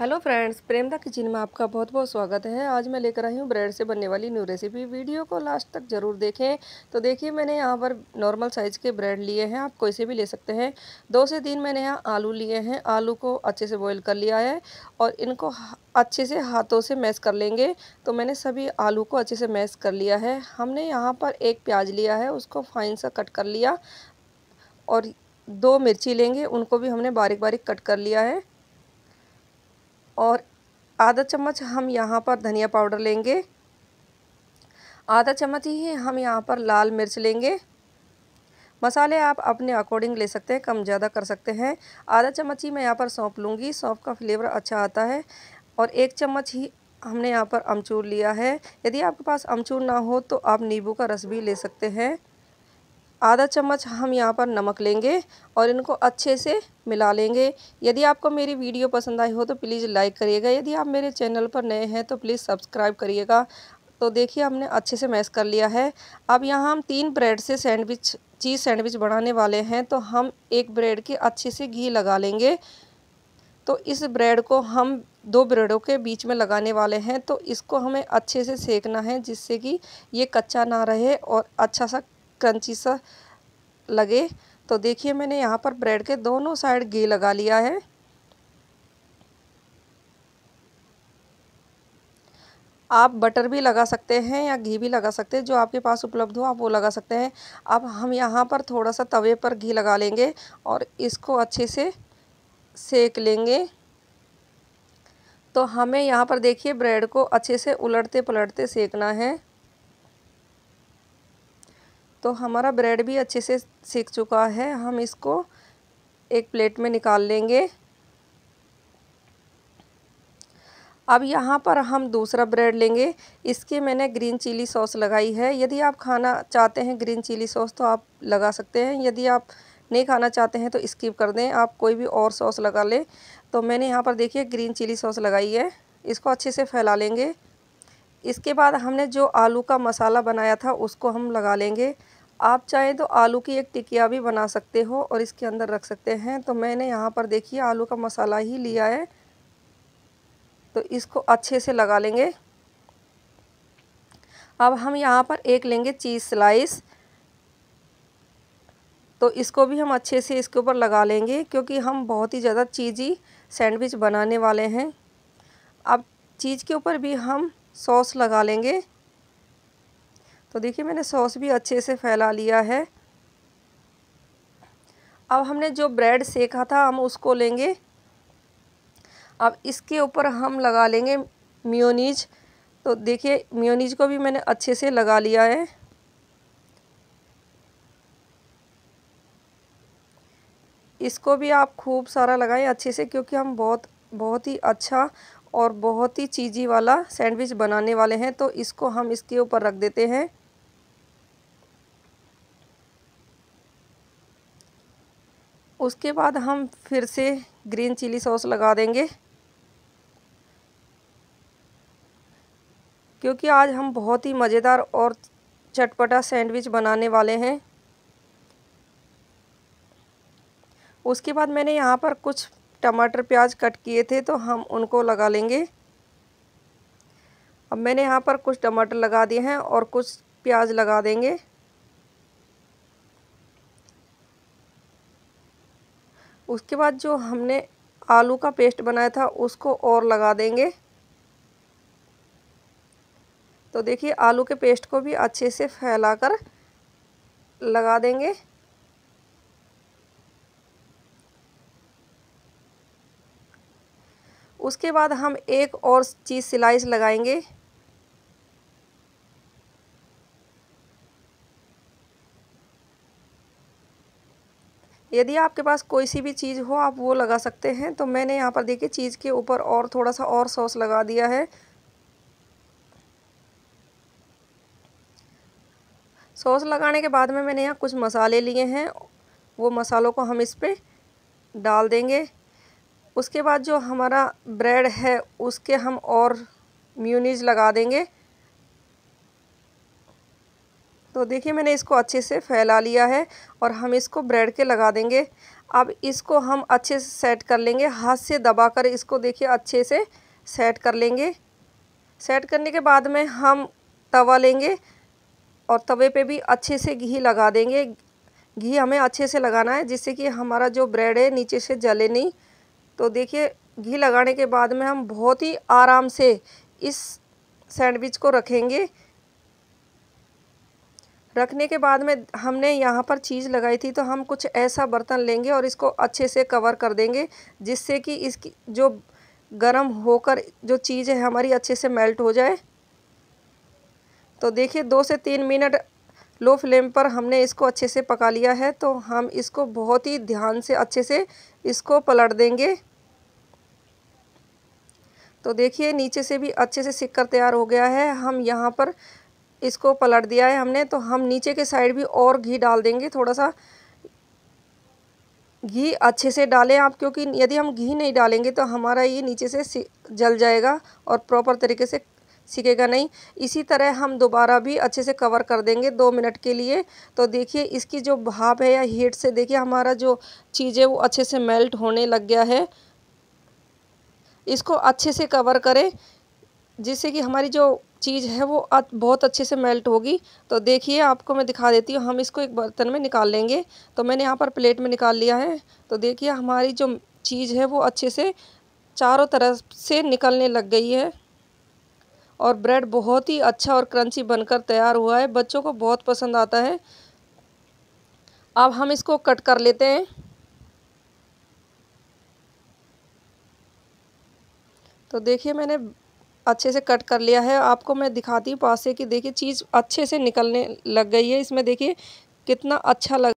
hello friends प्रेमदा kitchen में आपका बहुत बहुत स्वागत है आज मैं लेकर आई हूँ ब्रेड से बनने वाली न्यू रेसिपी वीडियो को लास्ट तक ज़रूर देखें तो देखिए मैंने यहाँ पर नॉर्मल साइज़ के ब्रेड लिए हैं आप कोई से भी ले सकते हैं दो से तीन मैंने यहाँ आलू लिए हैं आलू को अच्छे से बॉईल कर लिया है और इनको अच्छे से हाथों से मैश कर लेंगे तो मैंने सभी आलू को अच्छे से मैश कर लिया है हमने यहाँ पर एक प्याज लिया है उसको फाइन सा कट कर लिया और दो मिर्ची लेंगे उनको भी हमने बारीक बारीक कट कर लिया है और आधा चम्मच हम यहाँ पर धनिया पाउडर लेंगे आधा चम्मच ही हम यहाँ पर लाल मिर्च लेंगे मसाले आप अपने अकॉर्डिंग ले सकते हैं कम ज़्यादा कर सकते हैं आधा चम्मच ही मैं यहाँ पर सौंप लूँगी सौंप का फ्लेवर अच्छा आता है और एक चम्मच ही हमने यहाँ पर अमचूर लिया है यदि आपके पास अमचूर ना हो तो आप नींबू का रस भी ले सकते हैं आधा चम्मच हम यहाँ पर नमक लेंगे और इनको अच्छे से मिला लेंगे यदि आपको मेरी वीडियो पसंद आई हो तो प्लीज़ लाइक करिएगा यदि आप मेरे चैनल पर नए हैं तो प्लीज़ सब्सक्राइब करिएगा तो देखिए हमने अच्छे से मैश कर लिया है अब यहाँ हम तीन ब्रेड से सैंडविच चीज़ सैंडविच बनाने वाले हैं तो हम एक ब्रेड के अच्छे से घी लगा लेंगे तो इस ब्रेड को हम दो ब्रेडों के बीच में लगाने वाले हैं तो इसको हमें अच्छे से सेकना है जिससे कि ये कच्चा ना रहे और अच्छा सा क्रंची सा लगे तो देखिए मैंने यहाँ पर ब्रेड के दोनों साइड घी लगा लिया है आप बटर भी लगा सकते हैं या घी भी लगा सकते हैं जो आपके पास उपलब्ध हो आप वो लगा सकते हैं अब हम यहाँ पर थोड़ा सा तवे पर घी लगा लेंगे और इसको अच्छे से सेक लेंगे तो हमें यहाँ पर देखिए ब्रेड को अच्छे से उलटते पलटते सेकना है तो हमारा ब्रेड भी अच्छे से सीक चुका है हम इसको एक प्लेट में निकाल लेंगे अब यहाँ पर हम दूसरा ब्रेड लेंगे इसके मैंने ग्रीन चिली सॉस लगाई है यदि आप खाना चाहते हैं ग्रीन चिली सॉस तो आप लगा सकते हैं यदि आप नहीं खाना चाहते हैं तो स्किप कर दें आप कोई भी और सॉस लगा लें तो मैंने यहाँ पर देखिए ग्रीन चिली सॉस लगाई है इसको अच्छे से फैला लेंगे इसके बाद हमने जो आलू का मसाला बनाया था उसको हम लगा लेंगे आप चाहें तो आलू की एक टिकिया भी बना सकते हो और इसके अंदर रख सकते हैं तो मैंने यहाँ पर देखिए आलू का मसाला ही लिया है तो इसको अच्छे से लगा लेंगे अब हम यहाँ पर एक लेंगे चीज़ स्लाइस तो इसको भी हम अच्छे से इसके ऊपर लगा लेंगे क्योंकि हम बहुत ही ज़्यादा चीज़ी सैंडविच बनाने वाले हैं अब चीज़ के ऊपर भी हम सॉस लगा लेंगे तो देखिए मैंने सॉस भी अच्छे से फैला लिया है अब हमने जो ब्रेड सेका था हम उसको लेंगे अब इसके ऊपर हम लगा लेंगे म्योनीज तो देखिए म्योनीज को भी मैंने अच्छे से लगा लिया है इसको भी आप खूब सारा लगाएं अच्छे से क्योंकि हम बहुत बहुत ही अच्छा और बहुत ही चीज़ी वाला सैंडविच बनाने वाले हैं तो इसको हम इसके ऊपर रख देते हैं उसके बाद हम फिर से ग्रीन चिली सॉस लगा देंगे क्योंकि आज हम बहुत ही मज़ेदार और चटपटा सैंडविच बनाने वाले हैं उसके बाद मैंने यहाँ पर कुछ टमाटर प्याज कट किए थे तो हम उनको लगा लेंगे अब मैंने यहाँ पर कुछ टमाटर लगा दिए हैं और कुछ प्याज लगा देंगे उसके बाद जो हमने आलू का पेस्ट बनाया था उसको और लगा देंगे तो देखिए आलू के पेस्ट को भी अच्छे से फैलाकर लगा देंगे उसके बाद हम एक और चीज़ सिलाई लगाएंगे यदि आपके पास कोई सी भी चीज़ हो आप वो लगा सकते हैं तो मैंने यहाँ पर देखिए चीज़ के ऊपर और थोड़ा सा और सॉस लगा दिया है सॉस लगाने के बाद में मैंने यहाँ कुछ मसाले लिए हैं वो मसालों को हम इस पर डाल देंगे उसके बाद जो हमारा ब्रेड है उसके हम और म्यूनिज लगा देंगे तो देखिए मैंने इसको अच्छे से फैला लिया है और हम इसको ब्रेड के लगा देंगे अब इसको हम अच्छे से सेट कर लेंगे हाथ से दबाकर इसको देखिए अच्छे से सेट कर लेंगे सेट करने के बाद में हम तवा लेंगे और तवे पे भी अच्छे से घी लगा देंगे घी हमें अच्छे से लगाना है जिससे कि हमारा जो ब्रेड है नीचे से जले नहीं तो देखिए घी लगाने के बाद में हम बहुत ही आराम से इस सैंडविच को रखेंगे रखने के बाद में हमने यहाँ पर चीज़ लगाई थी तो हम कुछ ऐसा बर्तन लेंगे और इसको अच्छे से कवर कर देंगे जिससे कि इसकी जो गरम होकर जो चीज़ है हमारी अच्छे से मेल्ट हो जाए तो देखिए दो से तीन मिनट लो फ्लेम पर हमने इसको अच्छे से पका लिया है तो हम इसको बहुत ही ध्यान से अच्छे से इसको पलट देंगे तो देखिए नीचे से भी अच्छे से सिक्कर तैयार हो गया है हम यहाँ पर इसको पलट दिया है हमने तो हम नीचे के साइड भी और घी डाल देंगे थोड़ा सा घी अच्छे से डालें आप क्योंकि यदि हम घी नहीं डालेंगे तो हमारा ये नीचे से जल जाएगा और प्रॉपर तरीके से सीखेगा नहीं इसी तरह हम दोबारा भी अच्छे से कवर कर देंगे दो मिनट के लिए तो देखिए इसकी जो भाप है या हीट से देखिए हमारा जो चीज़ है वो अच्छे से मेल्ट होने लग गया है इसको अच्छे से कवर करें जिससे कि हमारी जो चीज़ है वो बहुत अच्छे से मेल्ट होगी तो देखिए आपको मैं दिखा देती हूँ हम इसको एक बर्तन में निकाल लेंगे तो मैंने यहाँ पर प्लेट में निकाल लिया है तो देखिए हमारी जो चीज़ है वो अच्छे से चारों तरफ से निकलने लग गई है और ब्रेड बहुत ही अच्छा और क्रंची बनकर तैयार हुआ है बच्चों को बहुत पसंद आता है अब हम इसको कट कर लेते हैं तो देखिए मैंने अच्छे से कट कर लिया है आपको मैं दिखाती हूँ पास से कि देखिए चीज़ अच्छे से निकलने लग गई है इसमें देखिए कितना अच्छा लग